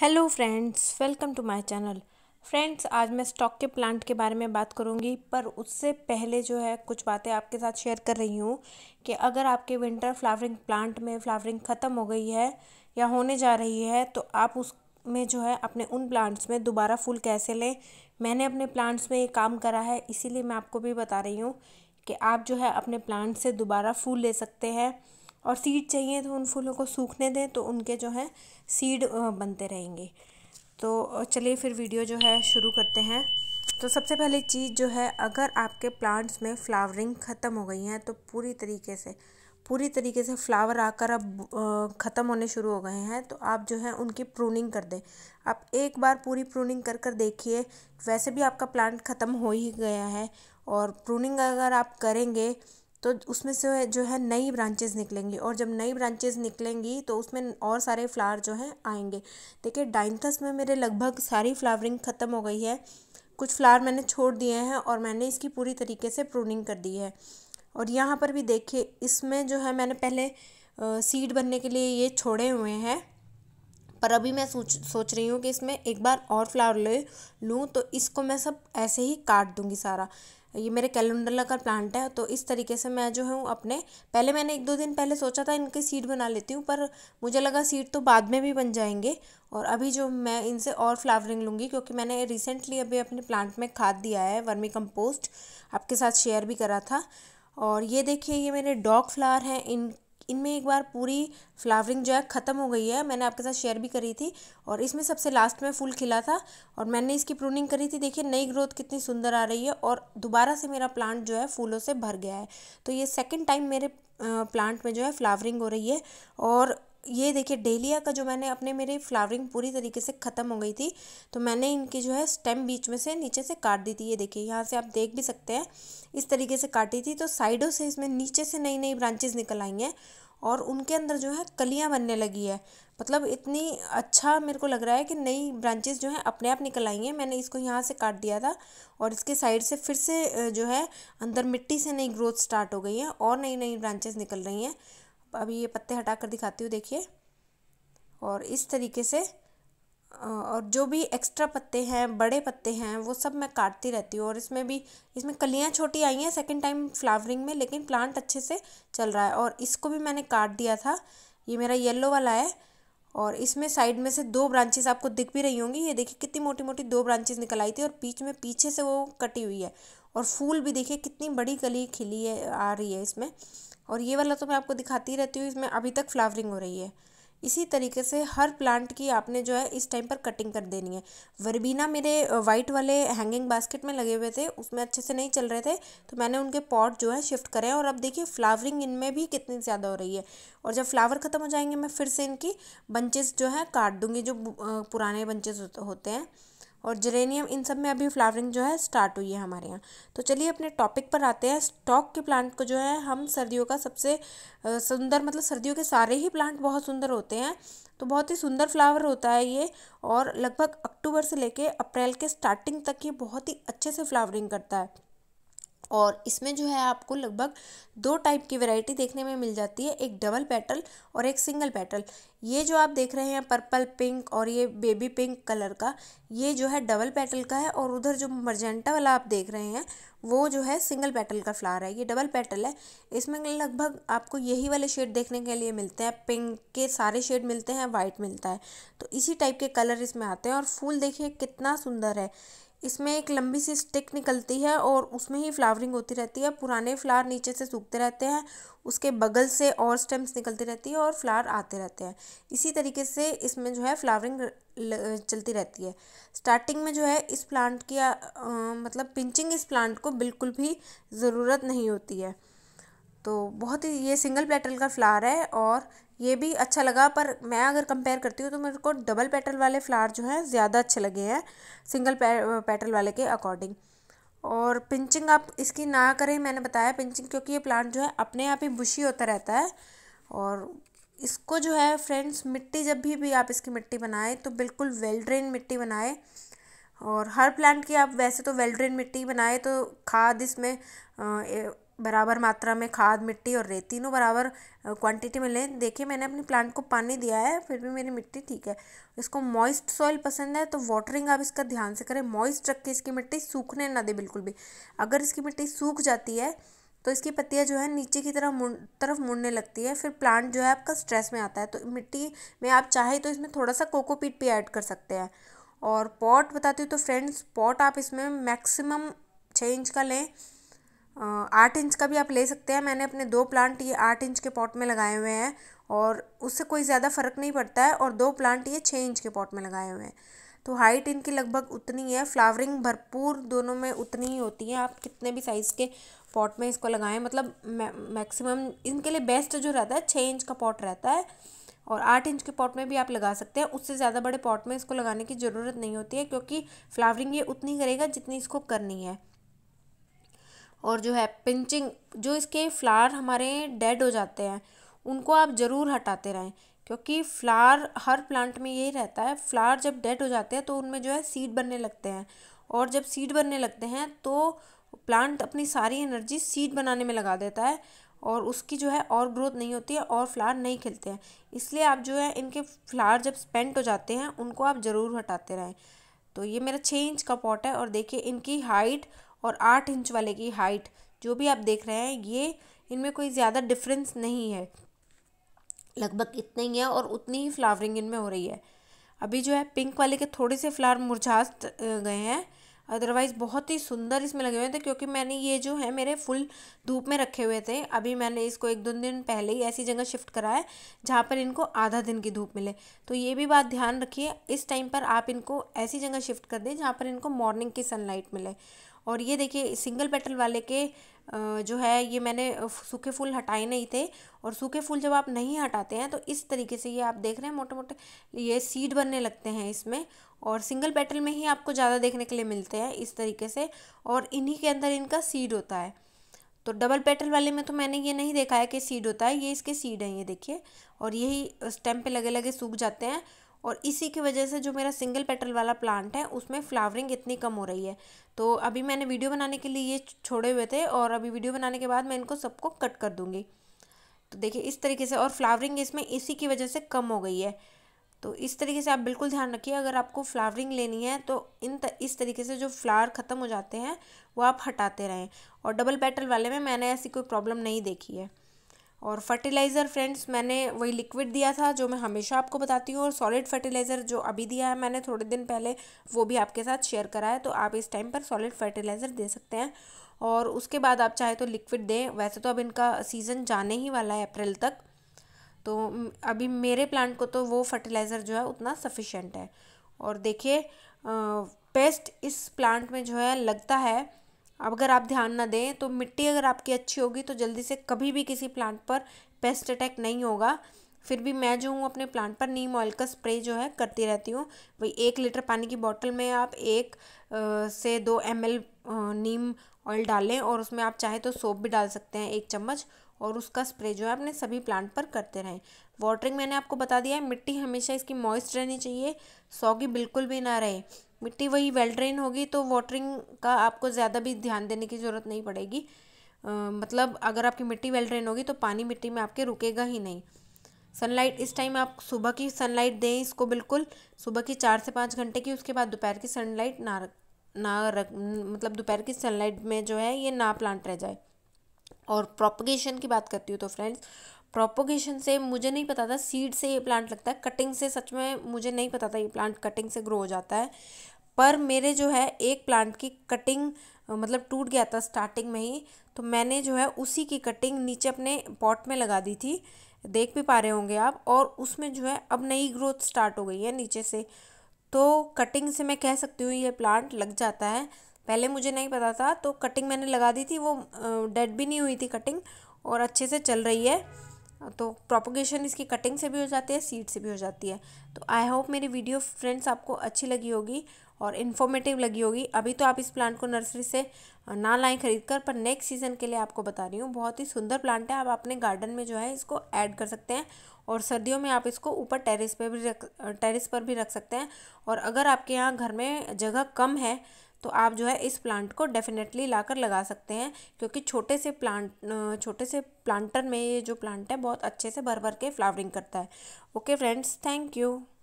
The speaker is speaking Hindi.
hello friends welcome to my channel friends आज मैं स्टॉक के प्लांट के बारे में बात करूंगी पर उससे पहले जो है कुछ बातें आपके साथ शेयर कर रही हूँ कि अगर आपके विंटर फ्लावरिंग प्लांट में फ्लावरिंग ख़त्म हो गई है या होने जा रही है तो आप उसमें जो है अपने उन प्लांट्स में दोबारा फूल कैसे लें मैंने अपने प्लांट्स में ये काम करा है इसीलिए मैं आपको भी बता रही हूँ कि आप जो है अपने प्लांट से दोबारा फूल ले सकते हैं और सीड चाहिए तो उन फूलों को सूखने दें तो उनके जो है सीड बनते रहेंगे तो चलिए फिर वीडियो जो है शुरू करते हैं तो सबसे पहले चीज़ जो है अगर आपके प्लांट्स में फ्लावरिंग ख़त्म हो गई हैं तो पूरी तरीके से पूरी तरीके से फ्लावर आकर अब ख़त्म होने शुरू हो गए हैं तो आप जो है उनकी प्रूनिंग कर दें आप एक बार पूरी प्रूनिंग कर कर देखिए वैसे भी आपका प्लांट ख़त्म हो ही गया है और प्रूनिंग अगर आप करेंगे तो उसमें से जो है नई ब्रांचेस निकलेंगी और जब नई ब्रांचेस निकलेंगी तो उसमें और सारे फ्लावर जो हैं आएंगे देखिए डाइंथस में मेरे लगभग सारी फ्लावरिंग ख़त्म हो गई है कुछ फ्लावर मैंने छोड़ दिए हैं और मैंने इसकी पूरी तरीके से प्रूनिंग कर दी है और यहाँ पर भी देखिए इसमें जो है मैंने पहले सीड बनने के लिए ये छोड़े हुए हैं पर अभी मैं सोच सोच रही हूँ कि इसमें एक बार और फ्लावर ले लूँ तो इसको मैं सब ऐसे ही काट दूँगी सारा ये मेरे कैलेंडरला का प्लांट है तो इस तरीके से मैं जो हूँ अपने पहले मैंने एक दो दिन पहले सोचा था इनके सीड बना लेती हूँ पर मुझे लगा सीड तो बाद में भी बन जाएंगे और अभी जो मैं इनसे और फ्लावरिंग लूँगी क्योंकि मैंने रिसेंटली अभी अपने प्लांट में खाद दिया है वर्मी कंपोस्ट आपके साथ शेयर भी करा था और ये देखिए ये मेरे डॉग फ्लावर हैं इन इनमें एक बार पूरी फ्लावरिंग जो है ख़त्म हो गई है मैंने आपके साथ शेयर भी करी थी और इसमें सबसे लास्ट में फूल खिला था और मैंने इसकी प्रूनिंग करी थी देखिए नई ग्रोथ कितनी सुंदर आ रही है और दोबारा से मेरा प्लांट जो है फूलों से भर गया है तो ये सेकेंड टाइम मेरे प्लांट में जो है फ्लावरिंग हो रही है और ये देखिए डेलिया का जो मैंने अपने मेरे फ्लावरिंग पूरी तरीके से ख़त्म हो गई थी तो मैंने इनकी जो है स्टेम बीच में से नीचे से काट दी थी ये देखिए यहाँ से आप देख भी सकते हैं इस तरीके से काटी थी तो साइडों से इसमें नीचे से नई नई ब्रांचेस निकल आई हैं और उनके अंदर जो है कलियाँ बनने लगी है मतलब इतनी अच्छा मेरे को लग रहा है कि नई ब्रांचेस जो है अपने आप निकल आई हैं मैंने इसको यहाँ से काट दिया था और इसके साइड से फिर से जो है अंदर मिट्टी से नई ग्रोथ स्टार्ट हो गई है और नई नई ब्रांचेस निकल रही हैं अभी ये पत्ते हटा कर दिखाती हूँ देखिए और इस तरीके से और जो भी एक्स्ट्रा पत्ते हैं बड़े पत्ते हैं वो सब मैं काटती रहती हूँ और इसमें भी इसमें कलियाँ छोटी आई हैं सेकेंड टाइम फ्लावरिंग में लेकिन प्लांट अच्छे से चल रहा है और इसको भी मैंने काट दिया था ये मेरा येलो वाला है और इसमें साइड में से दो ब्रांचेस आपको दिख भी रही होंगी ये देखिए कितनी मोटी मोटी दो ब्रांचेस निकल आई थी और बीच में पीछे से वो कटी हुई है और फूल भी देखिए कितनी बड़ी कली खिली है आ रही है इसमें और ये वाला तो मैं आपको दिखाती रहती हूँ इसमें अभी तक फ्लावरिंग हो रही है इसी तरीके से हर प्लांट की आपने जो है इस टाइम पर कटिंग कर देनी है वर्बीना मेरे वाइट वाले हैंगिंग बास्केट में लगे हुए थे उसमें अच्छे से नहीं चल रहे थे तो मैंने उनके पॉट जो है शिफ्ट करे और अब देखिए फ्लावरिंग इनमें भी कितनी ज़्यादा हो रही है और जब फ्लावर ख़त्म हो जाएंगे मैं फिर से इनकी बंचेस जो है काट दूँगी जो पुराने बंचेस होते हैं और जरेनियम इन सब में अभी फ्लावरिंग जो है स्टार्ट हुई है हमारे यहाँ तो चलिए अपने टॉपिक पर आते हैं स्टॉक के प्लांट को जो है हम सर्दियों का सबसे सुंदर मतलब सर्दियों के सारे ही प्लांट बहुत सुंदर होते हैं तो बहुत ही सुंदर फ्लावर होता है ये और लगभग अक्टूबर से लेके अप्रैल के स्टार्टिंग तक ये बहुत ही अच्छे से फ्लावरिंग करता है और इसमें जो है आपको लगभग दो टाइप की वैरायटी देखने में मिल जाती है एक डबल पेटल और एक सिंगल पेटल ये जो आप देख रहे हैं पर्पल पिंक और ये बेबी पिंक कलर का ये जो है डबल पेटल का है और उधर जो मर्जेंटा वाला आप देख रहे हैं वो जो है सिंगल पेटल का फ्लावर है ये डबल पेटल है इसमें लगभग आपको यही वाले शेड देखने के लिए मिलते हैं पिंक के सारे शेड मिलते हैं वाइट मिलता है तो इसी टाइप के कलर इसमें आते हैं और फूल देखिए कितना सुंदर है इसमें एक लंबी सी स्टिक निकलती है और उसमें ही फ्लावरिंग होती रहती है पुराने फ्लावर नीचे से सूखते रहते हैं उसके बगल से और स्टेम्स निकलती रहती है और फ्लावर आते रहते हैं इसी तरीके से इसमें जो है फ्लावरिंग चलती रहती है स्टार्टिंग में जो है इस प्लांट की आ, आ, मतलब पिंचिंग इस प्लांट को बिल्कुल भी ज़रूरत नहीं होती है तो बहुत ही ये सिंगल पेटल का फ्लावर है और ये भी अच्छा लगा पर मैं अगर कंपेयर करती हूँ तो मेरे को डबल पेटल वाले फ्लावर जो हैं ज़्यादा अच्छे लगे हैं सिंगल पे, पेटल वाले के अकॉर्डिंग और पिंचिंग आप इसकी ना करें मैंने बताया पिंचिंग क्योंकि ये प्लांट जो है अपने आप ही बुशी होता रहता है और इसको जो है फ्रेंड्स मिट्टी जब भी भी आप इसकी मिट्टी बनाएं तो बिल्कुल वेल ड्रेन मिट्टी बनाएं और हर प्लांट की आप वैसे तो वेल ड्रेन मिट्टी बनाएं तो खाद इसमें बराबर मात्रा में खाद मिट्टी और रेत तीनों बराबर क्वांटिटी में लें देखिए मैंने अपनी प्लांट को पानी दिया है फिर भी मेरी मिट्टी ठीक है इसको मॉइस्ट सॉइल पसंद है तो वाटरिंग आप इसका ध्यान से करें मॉइस्ट रख के इसकी मिट्टी सूखने ना दे बिल्कुल भी अगर इसकी मिट्टी सूख जाती है तो इसकी पत्तियाँ जो है नीचे की तरफ मुड़ तरफ मुड़ने लगती है फिर प्लांट जो है आपका स्ट्रेस में आता है तो मिट्टी में आप चाहे तो इसमें थोड़ा सा कोकोपीट भी ऐड कर सकते हैं और पॉट बताती हूँ तो फ्रेंड्स पॉट आप इसमें मैक्सिमम छः इंच का लें आठ इंच का भी आप ले सकते हैं मैंने अपने दो प्लांट ये आठ इंच के पॉट में लगाए हुए हैं और उससे कोई ज़्यादा फ़र्क नहीं पड़ता है और दो प्लांट ये छः इंच के पॉट में लगाए हुए हैं तो हाइट इनकी लगभग उतनी है फ्लावरिंग भरपूर दोनों में उतनी ही होती है आप कितने भी साइज़ के पॉट में इसको लगाएं मतलब मैक्सिमम इनके लिए बेस्ट जो रहता है छः इंच का पॉट रहता है और आठ इंच के पॉट में भी आप लगा सकते हैं उससे ज़्यादा बड़े पॉट में इसको लगाने की ज़रूरत नहीं होती है क्योंकि फ्लावरिंग ये उतनी करेगा जितनी इसको करनी है और जो है पिंचिंग जो इसके फ्लावर हमारे डेड हो जाते हैं उनको आप ज़रूर हटाते रहें क्योंकि फ्लावर हर प्लांट में यही रहता है फ्लावर जब डेड हो जाते हैं तो उनमें जो है सीड बनने लगते हैं और जब सीड बनने लगते हैं तो प्लांट अपनी सारी एनर्जी सीड बनाने में लगा देता है और उसकी जो है और ग्रोथ नहीं होती है और फ्लावर नहीं खिलते हैं इसलिए आप जो है इनके फ्लावर जब स्पेंट हो जाते हैं उनको आप ज़रूर हटाते रहें तो ये मेरा छः इंच का पॉट है और देखिए इनकी हाइट और आठ इंच वाले की हाइट जो भी आप देख रहे हैं ये इनमें कोई ज़्यादा डिफरेंस नहीं है लगभग इतना ही है और उतनी ही फ्लावरिंग इनमें हो रही है अभी जो है पिंक वाले के थोड़े से फ्लावर मुरझास गए हैं अदरवाइज़ बहुत ही सुंदर इसमें लगे हुए थे क्योंकि मैंने ये जो है मेरे फुल धूप में रखे हुए थे अभी मैंने इसको एक दो दिन पहले ही ऐसी जगह शिफ्ट करा है जहाँ पर इनको आधा दिन की धूप मिले तो ये भी बात ध्यान रखिए इस टाइम पर आप इनको ऐसी जगह शिफ्ट कर दें जहाँ पर इनको मॉर्निंग की सनलाइट मिले और ये देखिए सिंगल पेटल वाले के जो है ये मैंने सूखे फूल हटाए नहीं थे और सूखे फूल जब आप नहीं हटाते हैं तो इस तरीके से ये आप देख रहे हैं मोटे मोटे ये सीड बनने लगते हैं इसमें और सिंगल पेटल में ही आपको ज़्यादा देखने के लिए मिलते हैं इस तरीके से और इन्हीं के अंदर इनका सीड होता है तो डबल पेटल वाले में तो मैंने ये नहीं देखा है कि सीड होता है ये इसके सीड हैं ये देखिए और यही स्टेम पे लगे लगे सूख जाते हैं और इसी की वजह से जो मेरा सिंगल पेटल वाला प्लांट है उसमें फ्लावरिंग इतनी कम हो रही है तो अभी मैंने वीडियो बनाने के लिए ये छोड़े हुए थे और अभी वीडियो बनाने के बाद मैं इनको सबको कट कर दूँगी तो देखिए इस तरीके से और फ्लावरिंग इसमें इसी की वजह से कम हो गई है तो इस तरीके से आप बिल्कुल ध्यान रखिए अगर आपको फ्लावरिंग लेनी है तो इन त, इस तरीके से जो फ्लावर ख़त्म हो जाते हैं वो आप हटाते रहें और डबल पेटल वाले में मैंने ऐसी कोई प्रॉब्लम नहीं देखी है और फर्टिलाइज़र फ्रेंड्स मैंने वही लिक्विड दिया था जो मैं हमेशा आपको बताती हूँ और सॉलिड फर्टिलाइज़र जो अभी दिया है मैंने थोड़े दिन पहले वो भी आपके साथ शेयर करा है तो आप इस टाइम पर सॉलिड फर्टिलाइज़र दे सकते हैं और उसके बाद आप चाहे तो लिक्विड दें वैसे तो अब इनका सीज़न जाने ही वाला है अप्रैल तक तो अभी मेरे प्लांट को तो वो फर्टिलाइज़र जो है उतना सफिशेंट है और देखिए पेस्ट इस प्लांट में जो है लगता है अब अगर आप ध्यान ना दें तो मिट्टी अगर आपकी अच्छी होगी तो जल्दी से कभी भी किसी प्लांट पर पेस्ट अटैक नहीं होगा फिर भी मैं जो हूँ अपने प्लांट पर नीम ऑयल का स्प्रे जो है करती रहती हूँ भाई एक लीटर पानी की बॉटल में आप एक आ, से दो एम नीम ऑयल डालें और उसमें आप चाहे तो सोप भी डाल सकते हैं एक चम्मच और उसका स्प्रे जो है अपने सभी प्लांट पर करते रहें वाटरिंग मैंने आपको बता दिया है मिट्टी हमेशा इसकी मॉइस्ट रहनी चाहिए सौगी बिल्कुल भी ना रहे मिट्टी वही वेल ड्रेन होगी तो वाटरिंग का आपको ज़्यादा भी ध्यान देने की ज़रूरत नहीं पड़ेगी आ, मतलब अगर आपकी मिट्टी वेल ड्रेन होगी तो पानी मिट्टी में आपके रुकेगा ही नहीं सनलाइट इस टाइम आप सुबह की सनलाइट दें इसको बिल्कुल सुबह की चार से पाँच घंटे की उसके बाद दोपहर की सनलाइट ना रख ना रख मतलब दोपहर की सनलाइट में जो है ये ना प्लांट रह जाए और प्रोपोगेशन की बात करती हूँ तो फ्रेंड्स प्रोपोगेशन से मुझे नहीं पता था सीड से ये प्लांट लगता है कटिंग से सच में मुझे नहीं पता था ये प्लांट कटिंग से ग्रो हो जाता है पर मेरे जो है एक प्लांट की कटिंग मतलब टूट गया था स्टार्टिंग में ही तो मैंने जो है उसी की कटिंग नीचे अपने पॉट में लगा दी थी देख भी पा रहे होंगे आप और उसमें जो है अब नई ग्रोथ स्टार्ट हो गई है नीचे से तो कटिंग से मैं कह सकती हूँ ये प्लांट लग जाता है पहले मुझे नहीं पता था तो कटिंग मैंने लगा दी थी वो डेड भी नहीं हुई थी कटिंग और अच्छे से चल रही है तो प्रोपोगेशन इसकी कटिंग से भी हो जाती है सीड से भी हो जाती है तो आई होप मेरी वीडियो फ्रेंड्स आपको अच्छी लगी होगी और इन्फॉर्मेटिव लगी होगी अभी तो आप इस प्लांट को नर्सरी से ना लाएं खरीद कर पर नेक्स्ट सीज़न के लिए आपको बता रही हूँ बहुत ही सुंदर प्लांट है आप अपने गार्डन में जो है इसको ऐड कर सकते हैं और सर्दियों में आप इसको ऊपर टेरेस पर भी रख टेरेस पर भी रख सकते हैं और अगर आपके यहाँ घर में जगह कम है तो आप जो है इस प्लांट को डेफिनेटली लाकर लगा सकते हैं क्योंकि छोटे से प्लांट छोटे से प्लांटर में ये जो प्लांट है बहुत अच्छे से भर भर के फ्लावरिंग करता है ओके फ्रेंड्स थैंक यू